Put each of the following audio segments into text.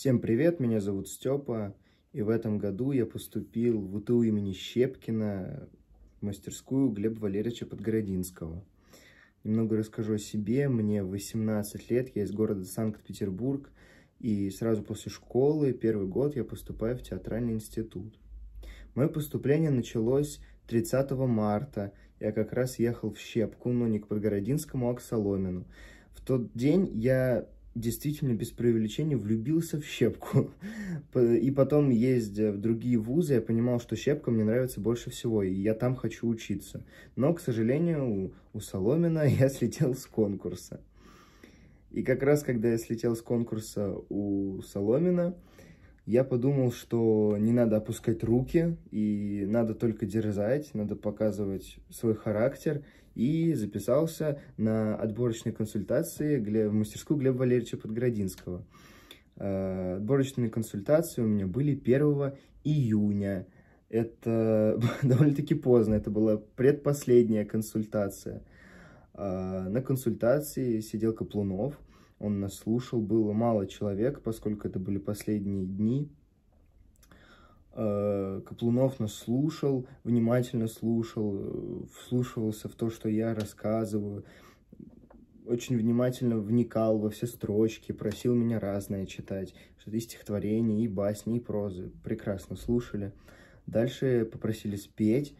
Всем привет, меня зовут Степа, и в этом году я поступил в УТУ имени Щепкина в мастерскую Глеба Валерьевича Подгородинского. Немного расскажу о себе. Мне 18 лет, я из города Санкт-Петербург, и сразу после школы, первый год, я поступаю в театральный институт. Мое поступление началось 30 марта. Я как раз ехал в Щепку, но не к Подгородинскому, а к Соломину. В тот день я действительно без преувеличения влюбился в щепку. И потом, ездя в другие вузы, я понимал, что щепка мне нравится больше всего, и я там хочу учиться. Но, к сожалению, у, у Соломина я слетел с конкурса. И как раз, когда я слетел с конкурса у Соломина, я подумал, что не надо опускать руки, и надо только дерзать, надо показывать свой характер, и записался на отборочные консультации в мастерскую Глеба Валерьевича Подградинского. Э, отборочные консультации у меня были 1 июня. Это довольно-таки поздно, это была предпоследняя консультация. Э, на консультации сидел Каплунов, он нас слушал, было мало человек, поскольку это были последние дни Э, Каплунов нас слушал, внимательно слушал, э, вслушивался в то, что я рассказываю, очень внимательно вникал во все строчки, просил меня разное читать, что-то и стихотворения, и басни, и прозы. Прекрасно слушали. Дальше попросили спеть,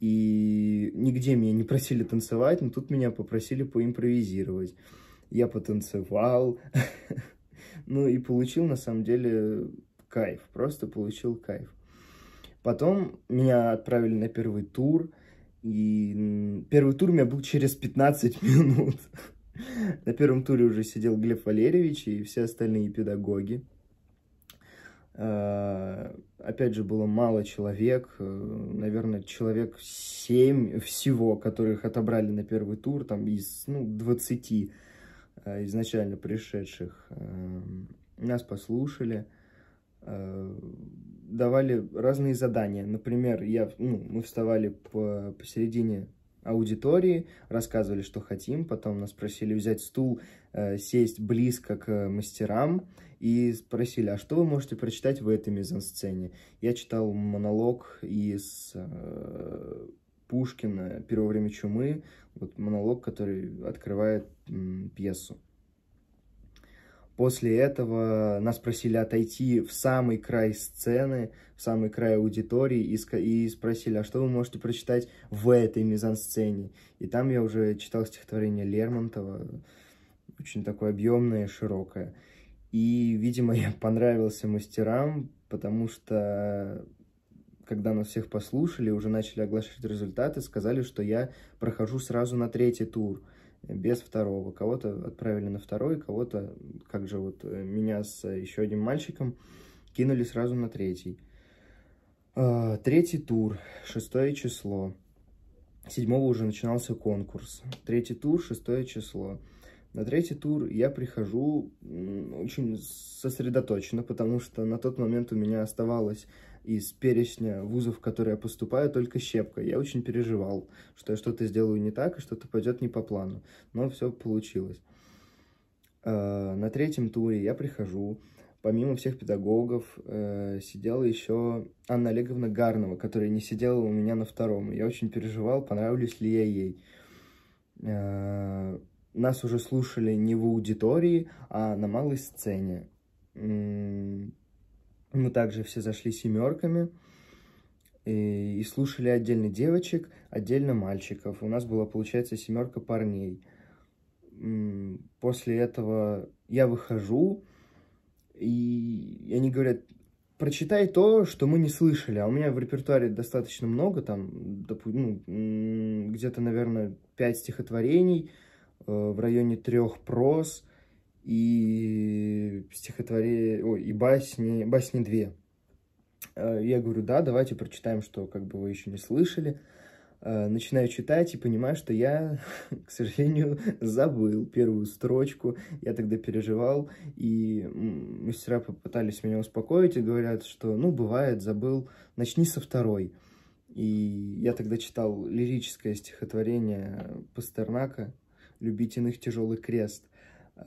и нигде меня не просили танцевать, но тут меня попросили поимпровизировать. Я потанцевал, ну и получил на самом деле кайф, просто получил кайф. Потом меня отправили на первый тур, и первый тур у меня был через 15 минут. На первом туре уже сидел Глеб Валерьевич и все остальные педагоги. А, опять же, было мало человек, э, наверное, человек 7 всего, которых отобрали на первый тур, там из ну, 20 а, изначально пришедших. Эм, нас послушали – Э, давали разные задания. Например, я, ну, мы вставали по, посередине аудитории, рассказывали, что хотим, потом нас просили взять стул, э, сесть близко к мастерам и спросили, а что вы можете прочитать в этой мизансцене? Я читал монолог из э, Пушкина «Первое время чумы», вот монолог, который открывает м, пьесу. После этого нас просили отойти в самый край сцены, в самый край аудитории и, и спросили, а что вы можете прочитать в этой мизансцене? И там я уже читал стихотворение Лермонтова, очень такое объемное, широкое. И, видимо, я понравился мастерам, потому что когда нас всех послушали, уже начали оглашать результаты, сказали, что я прохожу сразу на третий тур – без второго. Кого-то отправили на второй, кого-то, как же вот э, меня с еще одним мальчиком, кинули сразу на третий. А, третий тур, шестое число. Седьмого уже начинался конкурс. Третий тур, шестое число. На третий тур я прихожу очень сосредоточенно, потому что на тот момент у меня оставалось из перечня вузов, в которые я поступаю, только щепка. Я очень переживал, что я что-то сделаю не так и что-то пойдет не по плану. Но все получилось. Э, на третьем туре я прихожу, помимо всех педагогов, э, сидела еще Анна Олеговна Гарнова, которая не сидела у меня на втором. Я очень переживал, понравлюсь ли я ей. Э, нас уже слушали не в аудитории, а на малой сцене. Мы также все зашли семерками и, э, и слушали отдельно девочек, отдельно мальчиков. У нас была, получается, семерка парней. После этого я выхожу, и они говорят, прочитай то, что мы не слышали. А у меня в репертуаре достаточно много, там, ну, где-то, наверное, пять стихотворений, э, в районе трех проз, и стихотворение, ой, и басни, басни две. Э, я говорю, да, давайте прочитаем, что как бы вы еще не слышали. Э, начинаю читать и понимаю, что я, к сожалению, забыл первую строчку. Я тогда переживал, и мастера попытались меня успокоить и говорят, что, ну, бывает, забыл, начни со второй. И я тогда читал лирическое стихотворение Пастернака «Любить иных тяжелый крест».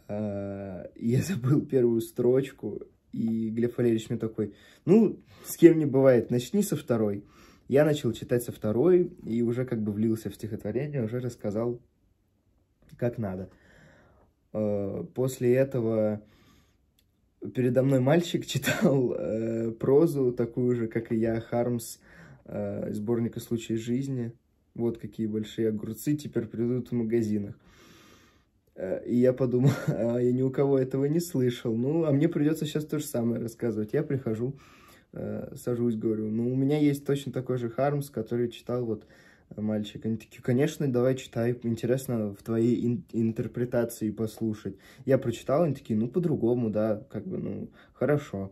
Э, я забыл первую строчку, и Глеб Валерьевич мне такой, ну, с кем не бывает, начни со второй. Я начал читать со второй и уже как бы влился в стихотворение, уже рассказал как надо. Э, после этого передо мной мальчик читал э, прозу, такую же, как и я, Хармс, э, сборника «Случай жизни». Вот какие большие огурцы теперь придут в магазинах. Э, и я подумал, а я ни у кого этого не слышал. Ну, а мне придется сейчас то же самое рассказывать. Я прихожу, э, сажусь, говорю, ну, у меня есть точно такой же Хармс, который читал вот э, мальчик. Они такие, конечно, давай читай, интересно в твоей ин- интерпретации послушать. Я прочитал, они такие, ну, по-другому, да, как бы, ну, хорошо. Хорошо.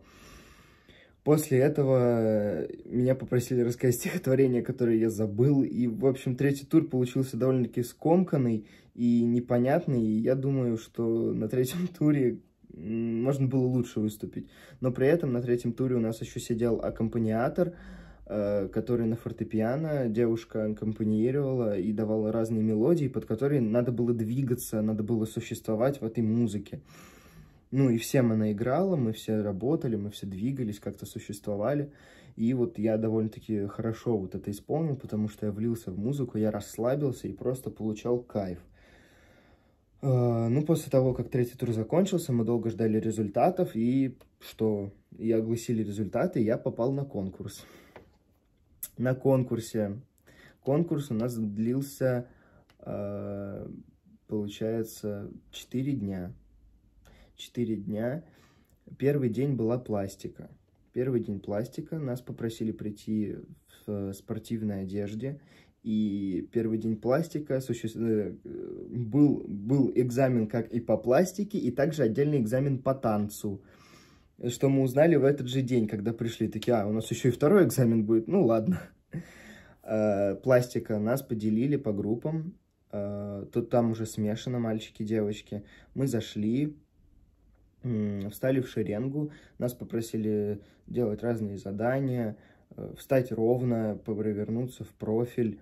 После этого э, меня попросили рассказать стихотворение, которое я забыл. И, в общем, третий тур получился довольно-таки скомканный и непонятный. И я думаю, что на третьем туре можно было лучше выступить. Но при этом на третьем туре у нас еще сидел аккомпаниатор, э, который на фортепиано девушка аккомпанировала и давала разные мелодии, под которые надо было двигаться, надо было существовать в этой музыке. Ну и всем она играла, мы все работали, мы все двигались, как-то существовали. И вот я довольно-таки хорошо вот это исполнил, потому что я влился в музыку, я расслабился и просто получал кайф. А, ну, после того, как третий тур закончился, мы долго ждали результатов, и что, и огласили результаты, и я попал на конкурс. На конкурсе. Конкурс у нас длился, а, получается, 4 дня четыре дня. Первый день была пластика. Первый день пластика. Нас попросили прийти в э, спортивной одежде. И первый день пластика суще... Э, был, был экзамен как и по пластике, и также отдельный экзамен по танцу. Что мы узнали в этот же день, когда пришли. Такие, а, у нас еще и второй экзамен будет. Ну, ладно. Э, пластика. Нас поделили по группам. Тут там уже смешано мальчики, девочки. Мы зашли, встали в шеренгу, нас попросили делать разные задания, э, встать ровно, повернуться в профиль,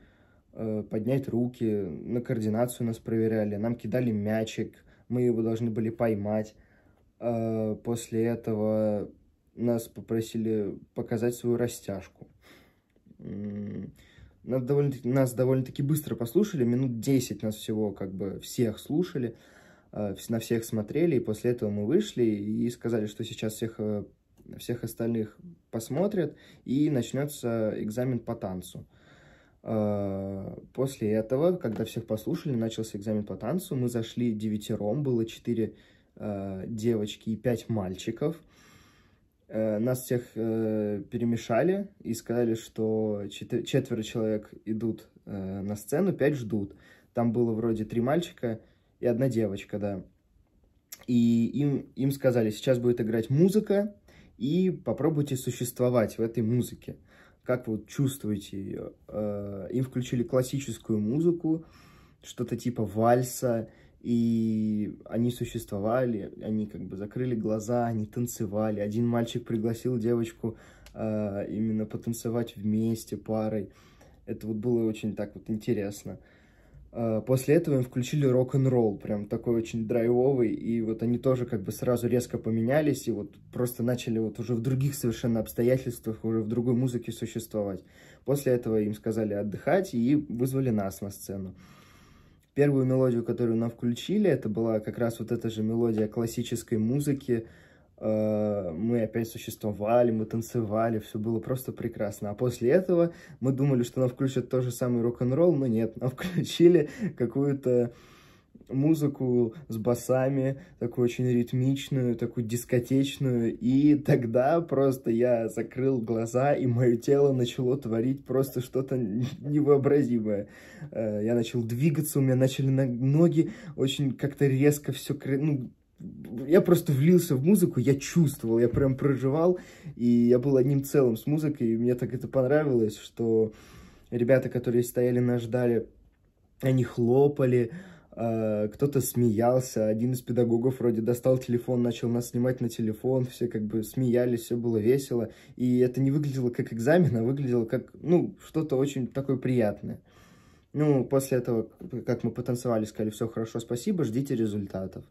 э, поднять руки, на координацию нас проверяли, нам кидали мячик, мы его должны были поймать. Э, после этого нас попросили показать свою растяжку. Нас довольно-таки, довольно быстро послушали, минут 10 нас всего как бы всех слушали – Э, на всех смотрели, и после этого мы вышли и сказали, что сейчас всех, э, всех остальных посмотрят, и начнется экзамен по танцу. Э, после этого, когда всех послушали, начался экзамен по танцу, мы зашли девятером, было четыре девочки и пять мальчиков. Нас всех перемешали и сказали, что четверо человек идут на сцену, пять ждут. Там было вроде три мальчика, и одна девочка, да. И им, им сказали, сейчас будет играть музыка, и попробуйте существовать в этой музыке. Как вы чувствуете ее? Э, им включили классическую музыку, что-то типа вальса, и они существовали, они как бы закрыли глаза, они танцевали. Один мальчик пригласил девочку э, именно потанцевать вместе парой. Это вот было очень так вот интересно. Э, а, после этого им включили рок-н-ролл, прям такой очень драйвовый, и вот они тоже как бы сразу резко поменялись, и вот просто начали вот уже в других совершенно обстоятельствах, уже в другой музыке существовать. После этого им сказали отдыхать и вызвали нас на сцену. Первую мелодию, которую нам включили, это была как раз вот эта же мелодия классической музыки, Э, мы опять существовали, мы танцевали, все было просто прекрасно. А после этого мы думали, что нам включат тот же самый рок-н-ролл, но нет, нам включили какую-то музыку с басами, такую очень ритмичную, такую дискотечную, и тогда просто я закрыл глаза, и мое тело начало творить просто что-то невообразимое. Э, я начал двигаться, у меня начали ноги очень как-то резко все, ну, я просто влился в музыку, я чувствовал, я прям проживал, и я был одним целым с музыкой, и мне так это понравилось, что ребята, которые стояли нас ждали, они хлопали, а, кто-то смеялся, один из педагогов вроде достал телефон, начал нас снимать на телефон, все как бы смеялись, все было весело, и это не выглядело как экзамен, а выглядело как, ну, что-то очень такое приятное. Ну, после этого, как мы потанцевали, сказали, все хорошо, спасибо, ждите результатов.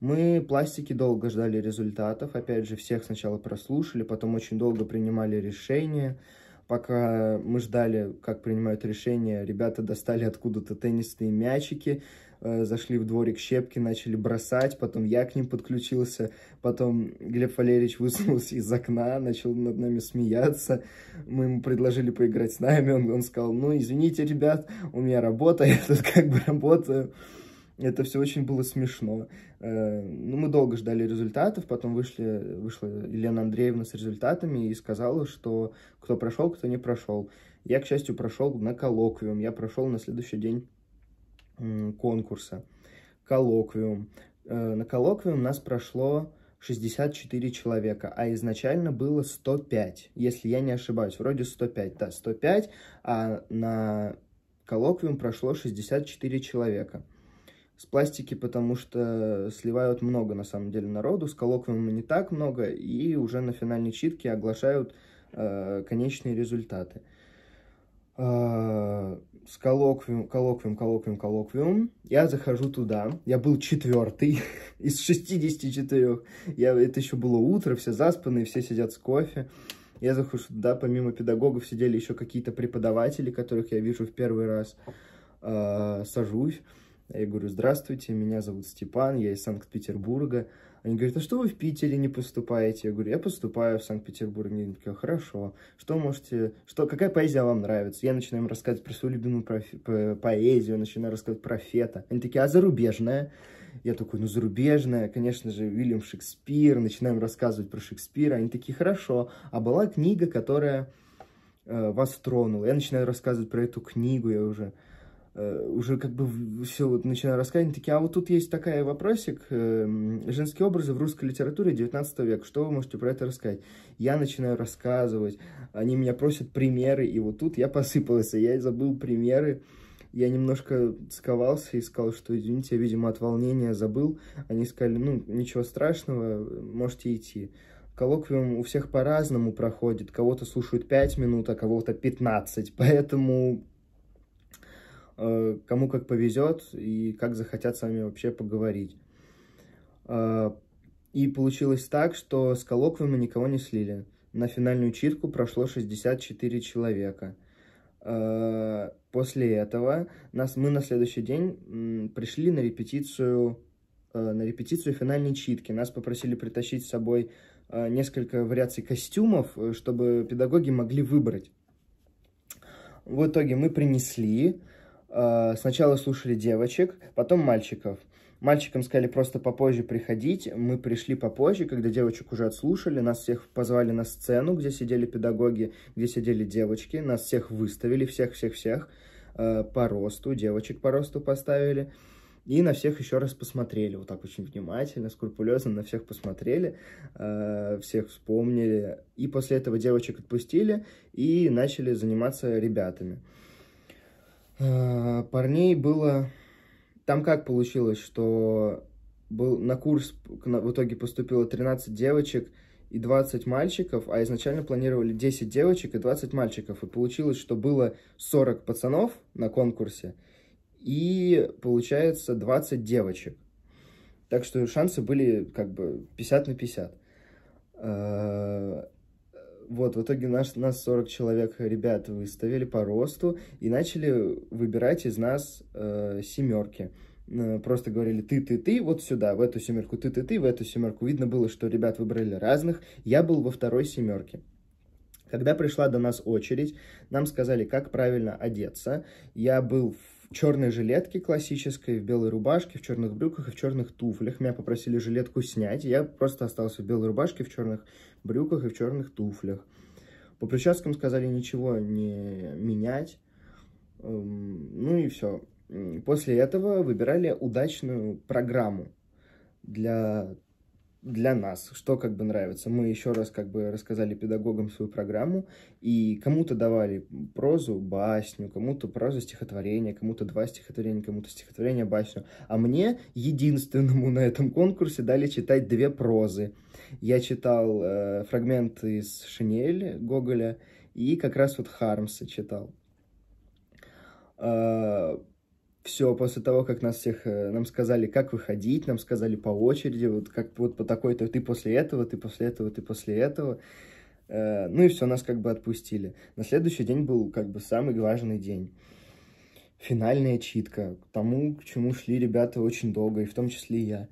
Мы пластики долго ждали результатов, опять же, всех сначала прослушали, потом очень долго принимали решения, пока мы ждали, как принимают решение, ребята достали откуда-то теннисные мячики, э, зашли в дворик щепки, начали бросать, потом я к ним подключился, потом Глеб Валерьевич высунулся из окна, начал над нами смеяться, мы ему предложили поиграть с нами, он, он сказал, ну, извините, ребят, у меня работа, я тут как бы работаю, это все очень было смешно. Э, ну, мы долго ждали результатов, потом вышли, вышла Елена Андреевна с результатами и сказала, что кто прошел, кто не прошел. Я, к счастью, прошел на коллоквиум, я прошел на следующий день конкурса. Коллоквиум. Э, на коллоквиум нас прошло 64 человека, а изначально было 105, если я не ошибаюсь, вроде 105, да, 105, а на коллоквиум прошло 64 человека с пластики, потому что сливают много, на самом деле, народу, с коллоквиума не так много, и уже на финальной читке оглашают э, конечные результаты. Э, с коллоквиум, коллоквиум, коллоквиум, коллоквиум. Я захожу туда, я был четвертый из 64. Я, это еще было утро, все заспанные, все сидят с кофе. Я захожу туда, помимо педагогов сидели еще какие-то преподаватели, которых я вижу в первый раз. Э, сажусь я говорю, здравствуйте, меня зовут Степан, я из Санкт-Петербурга. Они говорят, а что вы в Питере не поступаете? Я говорю, я поступаю в Санкт-Петербург. Они такие, хорошо, что можете, что, какая поэзия вам нравится? Я начинаю им рассказывать про свою любимую про по- поэзию, начинаю рассказывать про Фета. Они такие, а зарубежная? Я такой, ну, зарубежная, конечно же, Уильям Шекспир. Начинаем рассказывать про Шекспира. Они такие, хорошо. А была книга, которая э, вас тронула. Я начинаю рассказывать про эту книгу, я уже Э, уже как бы все вот начинаю рассказывать, такие, а вот тут есть такая вопросик, э, женские образы в русской литературе 19 века, что вы можете про это рассказать? Я начинаю рассказывать, они меня просят примеры, и вот тут я посыпался, я забыл примеры, я немножко сковался и сказал, что, извините, я, видимо, от волнения забыл. Они сказали, ну, ничего страшного, можете идти. Коллоквиум у всех по-разному проходит. Кого-то слушают 5 минут, а кого-то 15. Поэтому Э, кому как повезет и как захотят с вами вообще поговорить. Э, и получилось так, что с коллоквиума никого не слили. На финальную читку прошло 64 человека. Э, после этого нас, мы на следующий день пришли на репетицию, на репетицию финальной читки. Нас попросили притащить с собой несколько вариаций костюмов, чтобы педагоги могли выбрать. В итоге мы принесли, Э, сначала слушали девочек, потом мальчиков. Мальчикам сказали просто попозже приходить. Мы пришли попозже, когда девочек уже отслушали. Нас всех позвали на сцену, где сидели педагоги, где сидели девочки. Нас всех выставили, всех-всех-всех. Э, по росту, девочек по росту поставили. И на всех еще раз посмотрели, вот так очень внимательно, скрупулезно на всех посмотрели, э, всех вспомнили. И после этого девочек отпустили и начали заниматься ребятами. Э, парней было... Там как получилось, что был на курс в итоге поступило 13 девочек и 20 мальчиков, а изначально планировали 10 девочек и 20 мальчиков. И получилось, что было 40 пацанов на конкурсе и, получается, 20 девочек. Так что шансы были как бы 50 на 50. Вот, в итоге нас, нас 40 человек э, ребят выставили по росту и начали выбирать из нас э, семерки. Просто говорили ты, ты, ты, вот сюда, в эту семерку ты, ты, ты, в эту семерку. Видно было, что ребят выбрали разных. Я был во второй семерке. Когда пришла до нас очередь, нам сказали, как правильно одеться. Я был в в черной жилетке классической, в белой рубашке, в черных брюках и в черных туфлях. Меня попросили жилетку снять, и я просто остался в белой рубашке, в черных брюках и в черных туфлях. По прическам сказали ничего не менять. Эм, ну и все. После этого выбирали удачную программу для для нас, что как бы нравится. Мы еще раз как бы рассказали педагогам свою программу, и кому-то давали прозу, басню, кому-то прозу, стихотворение, кому-то два стихотворения, кому-то стихотворение, басню. А мне, единственному на этом конкурсе, дали читать две прозы. Я читал э, фрагмент из «Шинель» Гоголя и как раз вот «Хармса» читал. Э, все, после того, как нас всех, э, нам сказали, как выходить, нам сказали по очереди, вот как вот по такой-то, ты после этого, ты после этого, ты после этого. Э, ну и все, нас как бы отпустили. На следующий день был как бы самый важный день. Финальная читка, к тому, к чему шли ребята очень долго, и в том числе и я.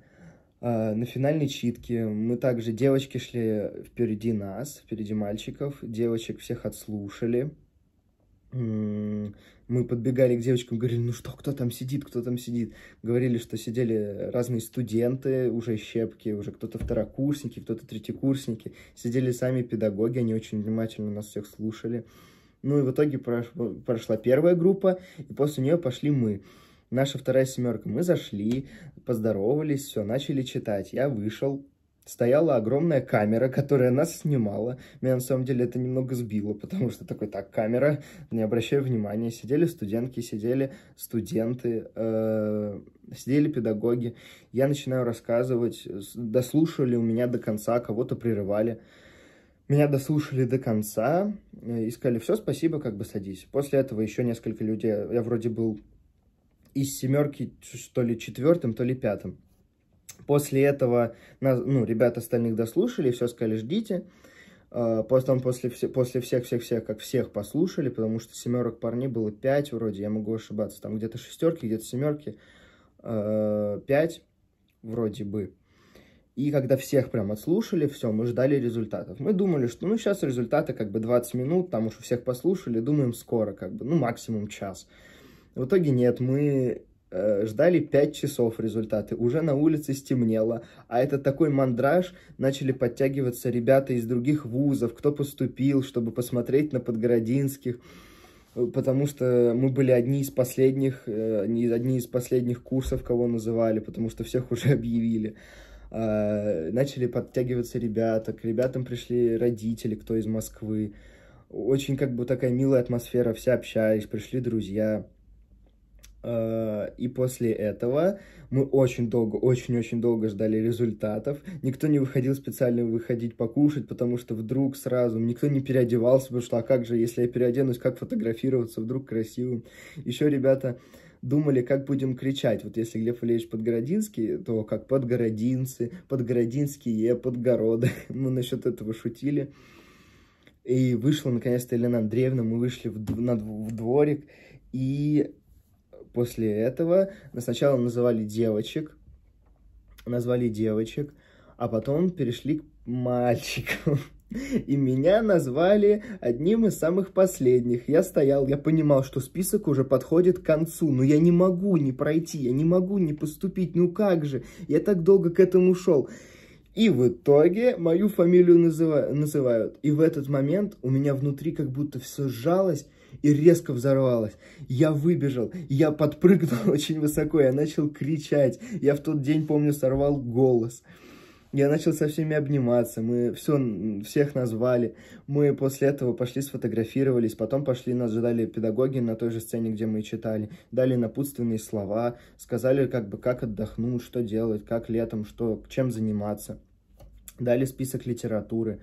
Э, на финальной читке мы также, девочки шли впереди нас, впереди мальчиков, девочек всех отслушали, мы подбегали к девочкам, говорили, ну что, кто там сидит, кто там сидит. Говорили, что сидели разные студенты, уже щепки, уже кто-то второкурсники, кто-то третьекурсники. Сидели сами педагоги, они очень внимательно нас всех слушали. Ну и в итоге прошло, прошла первая группа, и после нее пошли мы. Наша вторая семерка. Мы зашли, поздоровались, все, начали читать. Я вышел, стояла огромная камера, которая нас снимала. Меня на самом деле это немного сбило, потому что такой, так, камера, не обращаю внимания. Сидели студентки, сидели студенты, э, сидели педагоги. Я начинаю рассказывать, дослушали у меня до конца, кого-то прерывали. Меня дослушали до конца э, и сказали, все, спасибо, как бы садись. После этого еще несколько людей, я вроде был из семерки, что ли, четвертым, то ли пятым. После этого нас, ну, ребята остальных дослушали, все сказали, ждите. А, потом после, после всех-всех-всех, как всех послушали, потому что семерок парней было пять вроде, я могу ошибаться, там где-то шестерки, где-то семерки, а, пять вроде бы. И когда всех прям отслушали, все, мы ждали результатов. Мы думали, что ну сейчас результаты как бы 20 минут, там уж всех послушали, думаем скоро как бы, ну максимум час. В итоге нет, мы Э, ждали 5 часов результаты, уже на улице стемнело, а это такой мандраж, начали подтягиваться ребята из других вузов, кто поступил, чтобы посмотреть на подгородинских, потому что мы были одни из последних, э, одни из последних курсов, кого называли, потому что всех уже объявили. Э, начали подтягиваться ребята, к ребятам пришли родители, кто из Москвы. Очень как бы такая милая атмосфера, все общались, пришли друзья Э, и после этого мы очень долго, очень-очень долго ждали результатов. Никто не выходил специально выходить покушать, потому что вдруг сразу никто не переодевался, потому что а как же, если я переоденусь, как фотографироваться вдруг красиво? Еще ребята думали, как будем кричать. Вот если Глеб Валерьевич Подгородинский, то как подгородинцы, подгородинские, подгороды. Мы насчет этого шутили. И вышла наконец-то Елена Андреевна, мы вышли в, на, в дворик, и После этого сначала называли девочек, назвали девочек, а потом перешли к мальчикам. И меня назвали одним из самых последних. Я стоял, я понимал, что список уже подходит к концу, но я не могу не пройти, я не могу не поступить, ну как же, я так долго к этому шел. И в итоге мою фамилию называют. И в этот момент у меня внутри как будто все сжалось и резко взорвалось. Я выбежал, я подпрыгнул очень высоко, я начал кричать. Я в тот день, помню, сорвал голос. Я начал со всеми обниматься, мы все, всех назвали. Мы после этого пошли сфотографировались, потом пошли, нас ждали педагоги на той же сцене, где мы читали. Дали напутственные слова, сказали как бы как отдохнуть, что делать, как летом, что, чем заниматься. Дали список литературы.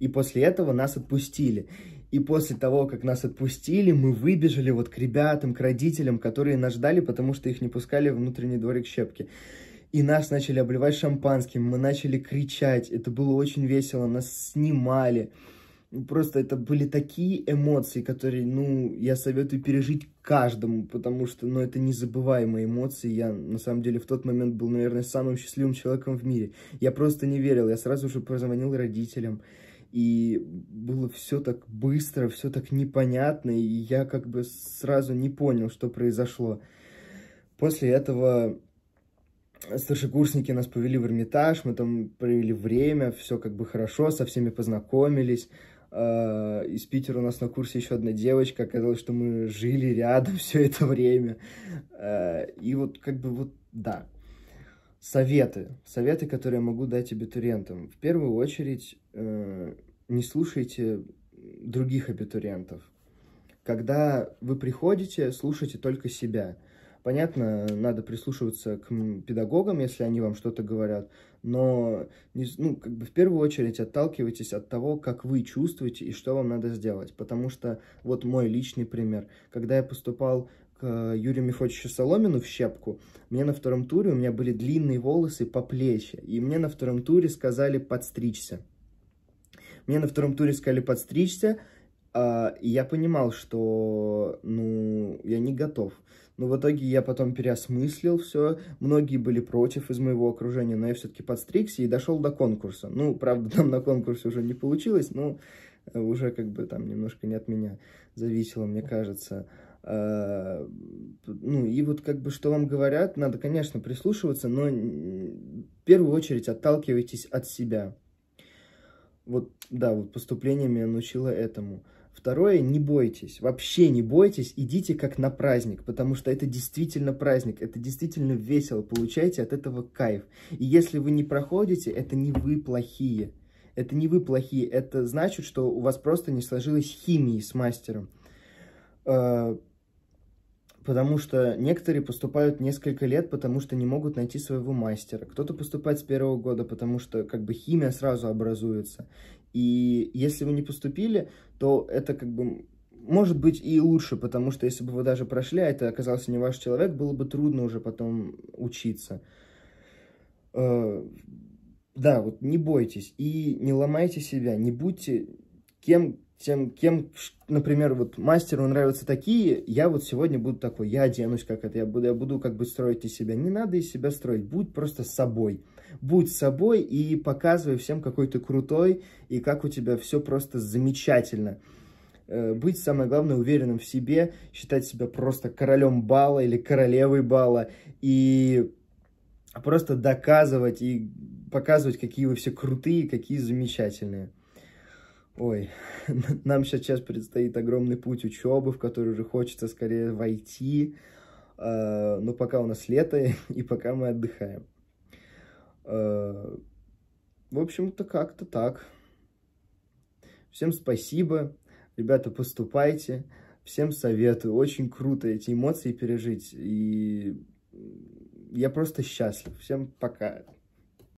И после этого нас отпустили. И после того, как нас отпустили, мы выбежали вот к ребятам, к родителям, которые нас ждали, потому что их не пускали внутренний дворик щепки. И нас начали обливать шампанским, мы начали кричать, это было очень весело, нас снимали. Просто это были такие эмоции, которые, ну, я советую пережить каждому, потому что, ну, это незабываемые эмоции. Я, на самом деле, в тот момент был, наверное, самым счастливым человеком в мире. Я просто не верил, я сразу же позвонил родителям. И было все так быстро, все так непонятно, и я как бы сразу не понял, что произошло. После этого старшекурсники нас повели в Эрмитаж, мы там провели время, все как бы хорошо, со всеми познакомились. Э, из Питера у нас на курсе еще одна девочка, оказалось, что мы жили рядом все это время. Э, и вот как бы вот, да. Советы. Советы, которые я могу дать абитуриентам. В первую очередь, э, не слушайте других абитуриентов. Когда вы приходите, слушайте только себя – Понятно, надо прислушиваться к педагогам, если они вам что-то говорят, но ну, как бы в первую очередь отталкивайтесь от того, как вы чувствуете и что вам надо сделать. Потому что вот мой личный пример. Когда я поступал к э, Юрию Мефодьевичу Соломину в щепку, мне на втором туре, у меня были длинные волосы по плечи, и мне на втором туре сказали подстричься. Мне на втором туре сказали подстричься, а, и я понимал, что ну, я не готов. Но в итоге я потом переосмыслил все. Многие были против из моего окружения, но я все-таки подстригся и дошел до конкурса. Ну, правда, там на конкурсе уже не получилось, но э, уже как бы там немножко не от меня зависело, мне кажется. А, ну, и вот как бы что вам говорят, надо, конечно, прислушиваться, но в первую очередь отталкивайтесь от себя. Вот, да, вот поступление меня научило этому. Второе, не бойтесь, вообще не бойтесь, идите как на праздник, потому что это действительно праздник, это действительно весело, получайте от этого кайф. И если вы не проходите, это не вы плохие, это не вы плохие, это значит, что у вас просто не сложилась химии с мастером. Э, потому что некоторые поступают несколько лет, потому что не могут найти своего мастера. Кто-то поступает с первого года, потому что как бы химия сразу образуется. И если вы не поступили, то это как бы может быть и лучше, потому что если бы вы даже прошли, а это оказался не ваш человек, было бы трудно уже потом учиться. Э, да, вот не бойтесь и не ломайте себя, не будьте кем, тем, кем, например, вот мастеру нравятся такие, я вот сегодня буду такой, я оденусь как это, я буду, я буду как бы строить из себя. Не надо из себя строить, будь просто собой будь собой и показывай всем, какой ты крутой и как у тебя все просто замечательно. Э, быть, самое главное, уверенным в себе, считать себя просто королем бала или королевой бала и просто доказывать и показывать, какие вы все крутые, какие замечательные. Ой, нам сейчас предстоит огромный путь учебы, в который уже хочется скорее войти, э, но пока у нас лето и пока мы отдыхаем. Э, в общем-то, как-то так. Всем спасибо. Ребята, поступайте. Всем советую. Очень круто эти эмоции пережить. И я просто счастлив. Всем пока.